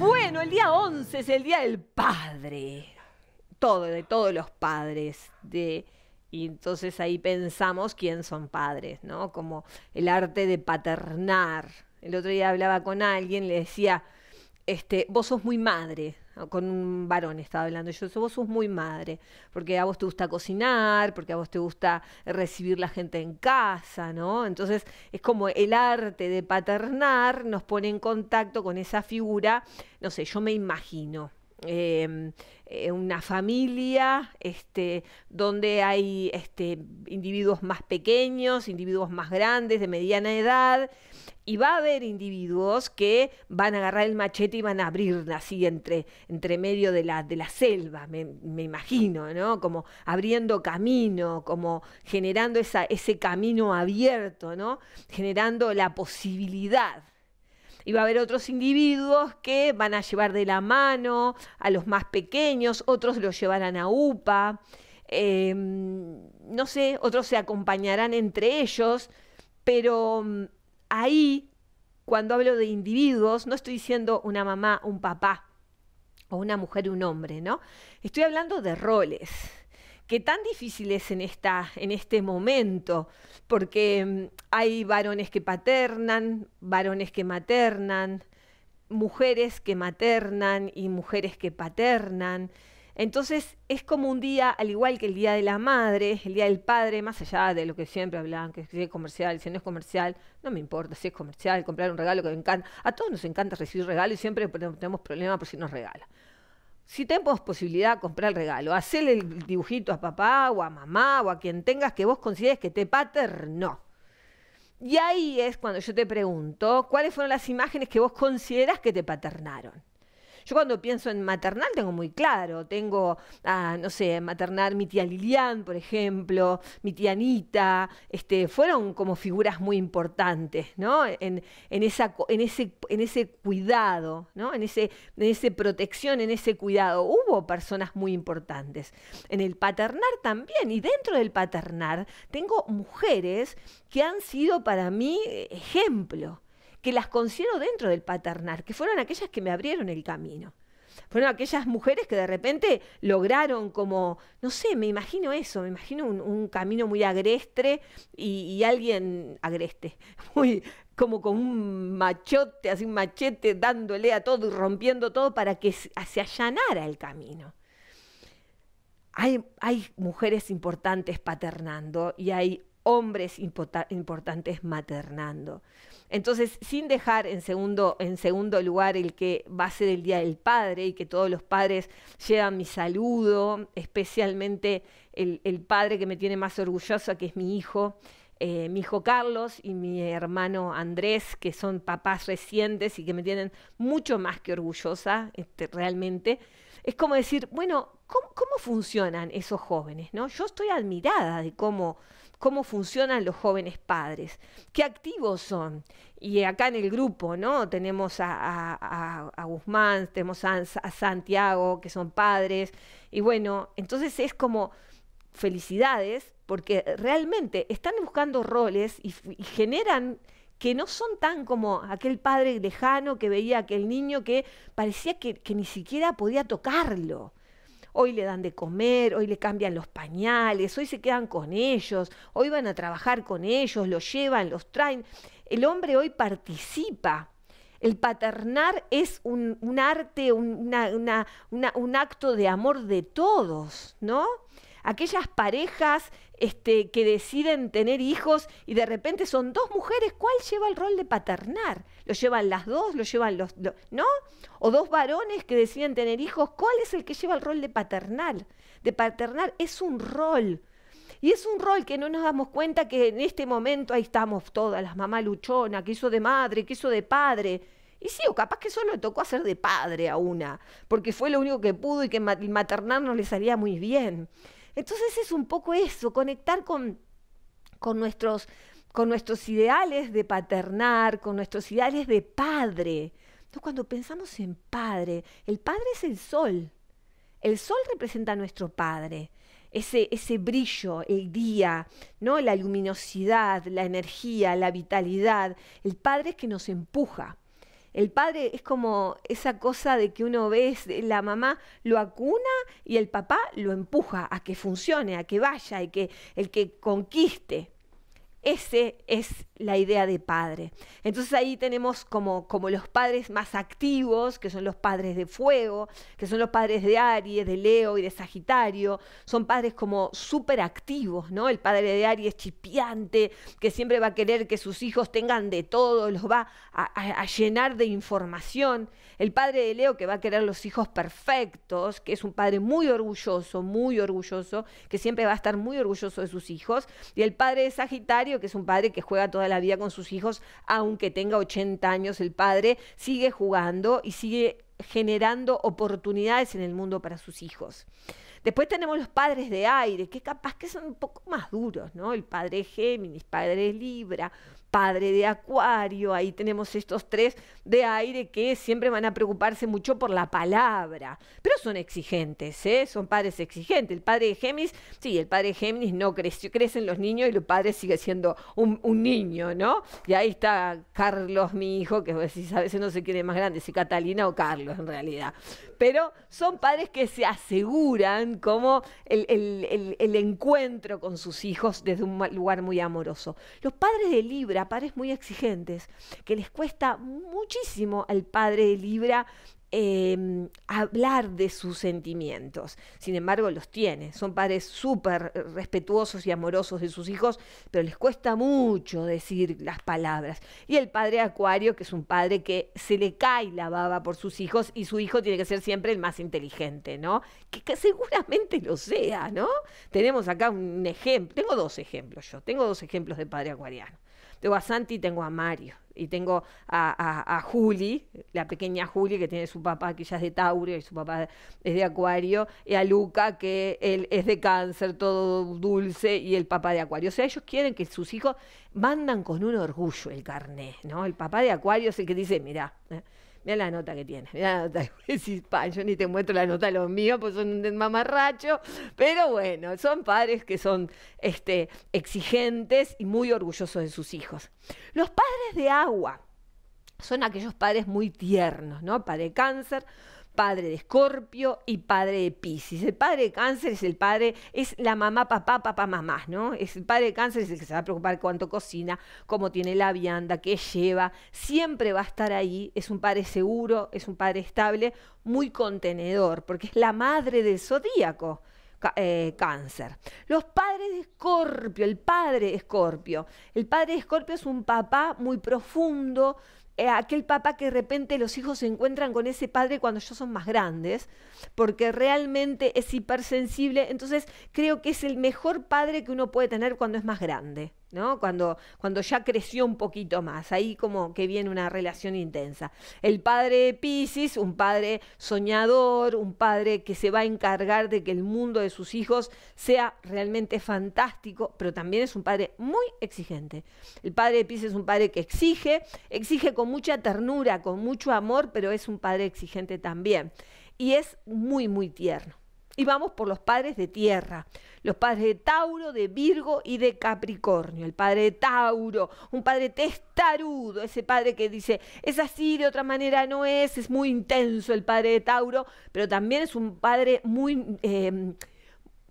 Bueno, el día 11 es el Día del Padre. Todo, de todos los padres. De, y entonces ahí pensamos quién son padres, ¿no? Como el arte de paternar. El otro día hablaba con alguien, le decía, este, vos sos muy madre, con un varón estaba hablando yo, vos sos muy madre, porque a vos te gusta cocinar, porque a vos te gusta recibir la gente en casa, ¿no? Entonces es como el arte de paternar nos pone en contacto con esa figura, no sé, yo me imagino, Em, eh, una familia este, donde hay este, individuos más pequeños, individuos más grandes, de mediana edad, y va a haber individuos que van a agarrar el machete y van a abrirla así entre, entre medio de la, de la selva, me, imagino, ¿no? Como abriendo camino, como generando esa, ese camino abierto, ¿no? Generando la posibilidad y va a haber otros individuos que van a llevar de la mano a los más pequeños, otros los llevarán a UPA, em, no sé, otros se acompañarán entre ellos, pero mm, ahí, cuando hablo de individuos, no estoy diciendo una mamá, un papá o una mujer, un hombre, ¿no? Estoy hablando de roles que tan difícil es en, esta, en este momento, porque mm, hay varones que paternan, varones que maternan, mujeres que maternan y mujeres que paternan. Entonces es como un día, al igual que el Día de la Madre, el Día del Padre, más allá de lo que siempre hablaban, que si es comercial, si no es comercial, no me importa si es comercial, comprar un regalo que me encanta. A todos nos encanta recibir regalos y siempre tenemos problemas por si nos regala. Si tenés posibilidad, comprar el regalo. Hacele el dibujito a papá o a mamá o a quien tengas que vos consideres que te paternó. Y ahí es cuando yo te pregunto, ¿cuáles fueron las imágenes que vos consideras que te paternaron? Yo cuando pienso en maternal tengo muy claro, tengo, ah, no sé, maternar mi tía Lilian, por ejemplo, mi tía Anita, este, fueron como figuras muy importantes, ¿no? En, ese, cuidado, En ese, en ese protección, en ese cuidado. Hubo personas muy importantes. En el paternar también, y dentro del paternar tengo mujeres que han sido para mí eh, ejemplo que las considero dentro del paternar, que fueron aquellas que me abrieron el camino. Fueron aquellas mujeres que de repente lograron como, no sé, me imagino eso, me imagino un, camino muy agreste y, alguien agreste, muy como con un machote, así un machete dándole a todo y rompiendo todo para que se allanara el camino. Hay, hay, mujeres importantes paternando y hay hombres importantes maternando. Entonces, sin dejar en segundo, en segundo lugar el que va a ser el Día del Padre y que todos los padres llevan mi saludo, especialmente el, padre que me tiene más orgullosa, que es mi hijo, eh, mi hijo Carlos y mi hermano Andrés, que son papás recientes y que me tienen mucho más que orgullosa, este, realmente. Es como decir, bueno, ¿Cómo, funcionan esos jóvenes? ¿no? Yo estoy admirada de cómo, cómo funcionan los jóvenes padres, qué activos son. Y acá en el grupo, ¿no? Tenemos a, a, a Guzmán, tenemos a, Santiago, que son padres. Y bueno, entonces es como felicidades, porque realmente están buscando roles y, generan que no son tan como aquel padre lejano que veía aquel niño que parecía que ni siquiera podía tocarlo. Hoy le dan de comer, hoy le cambian los pañales, hoy se quedan con ellos, hoy van a trabajar con ellos, los llevan, los traen. El hombre hoy participa. El paternar es un, arte, un acto de amor de todos, ¿no? Aquellas parejas este, que deciden tener hijos y de repente son dos mujeres, ¿cuál lleva el rol de paternar? ¿Lo llevan las dos? ¿Lo llevan los dos? ¿No? O dos varones que deciden tener hijos, ¿cuál es el que lleva el rol de paternal? De paternar es un rol. Y es un rol que no nos damos cuenta que en este momento ahí estamos todas, las mamás luchona, que hizo de madre, que hizo de padre. Y sí, o capaz que solo le tocó hacer de padre a una, porque fue lo único que pudo y que maternar no le salía muy bien. Entonces es un poco eso, conectar con, nuestros con nuestros ideales de paternar, con nuestros ideales de padre. cuando pensamos en padre, el padre es el sol. El sol representa a nuestro padre. Ese, ese brillo, el día, ¿no? la luminosidad, la energía, la vitalidad. El padre es que nos empuja. El padre es como esa cosa de que uno ve, la mamá lo acuna y el papá lo empuja a que funcione, a que vaya que el que conquiste. Ese es la idea de padre. Entonces ahí tenemos como, como, los padres más activos, que son los padres de fuego, que son los padres de Aries, de Leo y de Sagitario. Son padres como súper activos, ¿no? El padre de Aries chipiante, que siempre va a querer que sus hijos tengan de todo, los va a, a llenar de información. El padre de Leo que va a querer los hijos perfectos, que es un padre muy orgulloso, muy orgulloso, que siempre va a estar muy orgulloso de sus hijos. Y el padre de Sagitario, que es un padre que juega toda la vida con sus hijos, aunque tenga 80 años el padre, sigue jugando y sigue generando oportunidades en el mundo para sus hijos. Después tenemos los padres de aire, que capaz que son un poco más duros, ¿no? El padre Géminis, padre Libra, padre de Acuario, ahí tenemos estos tres de aire que siempre van a preocuparse mucho por la palabra, pero son exigentes, ¿eh? Son padres exigentes. El padre Géminis, sí, el padre Géminis no creció, crecen los niños y el padre sigue siendo un, niño, ¿no? Y ahí está Carlos, mi hijo, que a veces no se quiere más grande, si Catalina o Carlos en realidad. Pero son padres que se aseguran como el, el, encuentro con sus hijos desde un lugar muy amoroso. Los padres de Libra, padres muy exigentes, que les cuesta muchísimo al padre de Libra Em, hablar de sus sentimientos. Sin embargo, los tiene. Son padres súper eh, respetuosos y amorosos de sus hijos, pero les cuesta mucho decir las palabras. Y el padre Acuario, que es un padre que se le cae la baba por sus hijos y su hijo tiene que ser siempre el más inteligente, ¿no? Que, que seguramente lo sea, ¿no? Tenemos acá un ejemplo. Tengo dos ejemplos yo. Tengo dos ejemplos de padre acuariano. Tengo a Santi y tengo a Mario y tengo a, Juli, la pequeña Juli que tiene su papá que ya es de Tauro y su papá es de Acuario, y a Luca que él es de Cáncer, todo dulce y el papá de Acuario. O sea, ellos quieren que sus hijos mandan con un orgullo el carné, ¿no? El papá de Acuario es el que dice, mira, eh, Mira la nota que tiene, mira la nota. yo ni te muestro la nota de los míos, pues son un mamarracho. Pero bueno, son padres que son este, exigentes y muy orgullosos de sus hijos. Los padres de agua son aquellos padres muy tiernos, ¿no? Padre cáncer, padre de Escorpio y padre de piscis. El padre de Cáncer es el padre, es la mamá, papá, papá, mamá, ¿no? Es el padre de Cáncer es el que se va a preocupar cuánto cocina, cómo tiene la vianda, qué lleva. Siempre va a estar ahí. Es un padre seguro, es un padre estable, muy contenedor, porque es la madre del zodíaco. Eh, cáncer. Los padres de Escorpio, el padre de Escorpio. El padre de Escorpio es un papá muy profundo, eh, aquel papá que de repente los hijos se encuentran con ese padre cuando ellos son más grandes, porque realmente es hipersensible. Entonces creo que es el mejor padre que uno puede tener cuando es más grande. Cuando, cuando ya creció un poquito más, ahí como que viene una relación intensa. El padre de Pisces, un padre soñador, un padre que se va a encargar de que el mundo de sus hijos sea realmente fantástico, pero también es un padre muy exigente. El padre de Pisces es un padre que exige, exige con mucha ternura, con mucho amor, pero es un padre exigente también. Y es muy, muy tierno. Y vamos por los padres de tierra, los padres de Tauro, de Virgo y de Capricornio. El padre de Tauro, un padre testarudo, ese padre que dice, es así, de otra manera no es, es muy intenso el padre de Tauro, pero también es un padre muy... Em,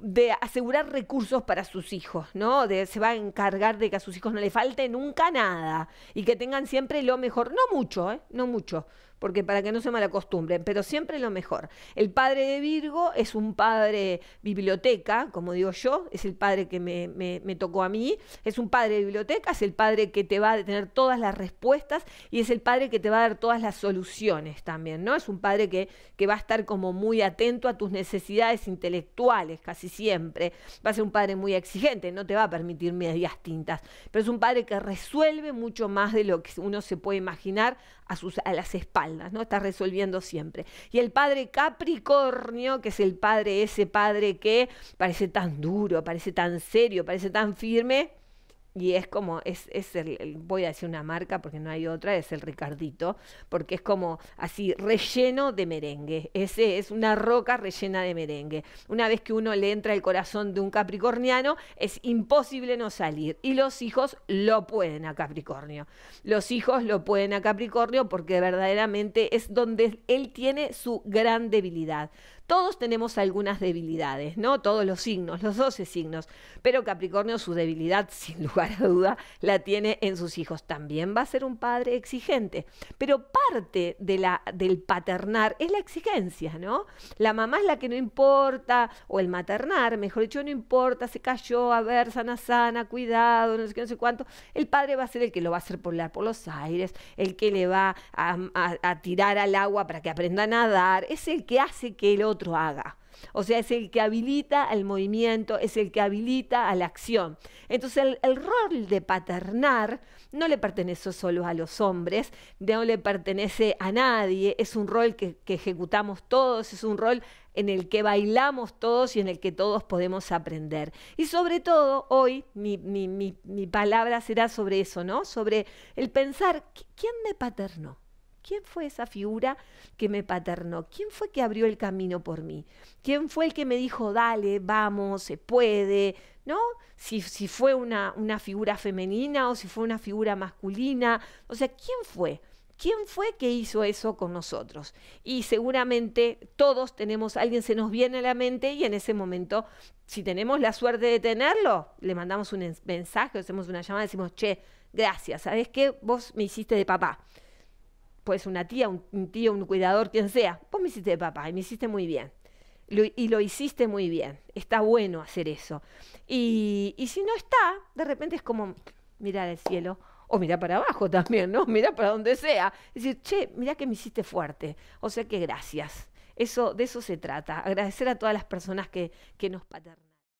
de asegurar recursos para sus hijos, ¿no? De, se va a encargar de que a sus hijos no le falte nunca nada y que tengan siempre lo mejor, no mucho, ¿eh? No mucho, porque para que no se malacostumbren, pero siempre lo mejor. El padre de Virgo es un padre biblioteca, como digo yo, es el padre que me, tocó a mí, es un padre de biblioteca, es el padre que te va a tener todas las respuestas y es el padre que te va a dar todas las soluciones también, ¿no? Es un padre que, que va a estar como muy atento a tus necesidades intelectuales casi siempre, va a ser un padre muy exigente, no te va a permitir medias tintas, pero es un padre que resuelve mucho más de lo que uno se puede imaginar a, las espaldas, ¿no? Está resolviendo siempre. Y el padre Capricornio, que es el padre, ese padre que parece tan duro, parece tan serio, parece tan firme, y es como, es, es el, voy a decir una marca porque no hay otra, es el Ricardito, porque es como así, relleno de merengue. Ese es una roca rellena de merengue. Una vez que uno le entra el corazón de un capricorniano, es imposible no salir. Y los hijos lo pueden a Capricornio. Los hijos lo pueden a Capricornio porque verdaderamente es donde él tiene su gran debilidad todos tenemos algunas debilidades, ¿no? Todos los signos, los 12 signos. Pero Capricornio su debilidad, sin lugar a duda, la tiene en sus hijos. También va a ser un padre exigente. Pero parte de la, del paternar es la exigencia, ¿no? La mamá es la que no importa, o el maternar, mejor dicho, no importa, se cayó, a ver, sana, sana, cuidado, no sé qué, no sé cuánto. El padre va a ser el que lo va a hacer por los aires, el que le va a, a tirar al agua para que aprenda a nadar, es el que hace que el otro haga. O sea, es el que habilita al movimiento, es el que habilita a la acción. Entonces, el, rol de paternar no le pertenece solo a los hombres, no le pertenece a nadie, es un rol que, ejecutamos todos, es un rol en el que bailamos todos y en el que todos podemos aprender. Y sobre todo, hoy mi, mi palabra será sobre eso, ¿no? Sobre el pensar, ¿quién me paternó? ¿Quién fue esa figura que me paternó? ¿Quién fue que abrió el camino por mí? ¿Quién fue el que me dijo, dale, vamos, se puede? ¿No? Si, fue una, figura femenina o si fue una figura masculina. O sea, ¿quién fue? ¿Quién fue que hizo eso con nosotros? Y seguramente todos tenemos, alguien se nos viene a la mente y en ese momento, si tenemos la suerte de tenerlo, le mandamos un mensaje, hacemos una llamada, decimos, che, gracias, ¿sabes qué? Vos me hiciste de papá es pues, una tía, un, tío, un cuidador, quien sea, vos me hiciste de papá y me hiciste muy bien. y lo hiciste muy bien. Está bueno hacer eso. Y, si no está, de repente es como mirar al cielo o mira para abajo también, ¿no? Mira para donde sea. Es decir, che, mira que me hiciste fuerte. O sea que gracias. Eso, de eso se trata. Agradecer a todas las personas que, que nos paternan.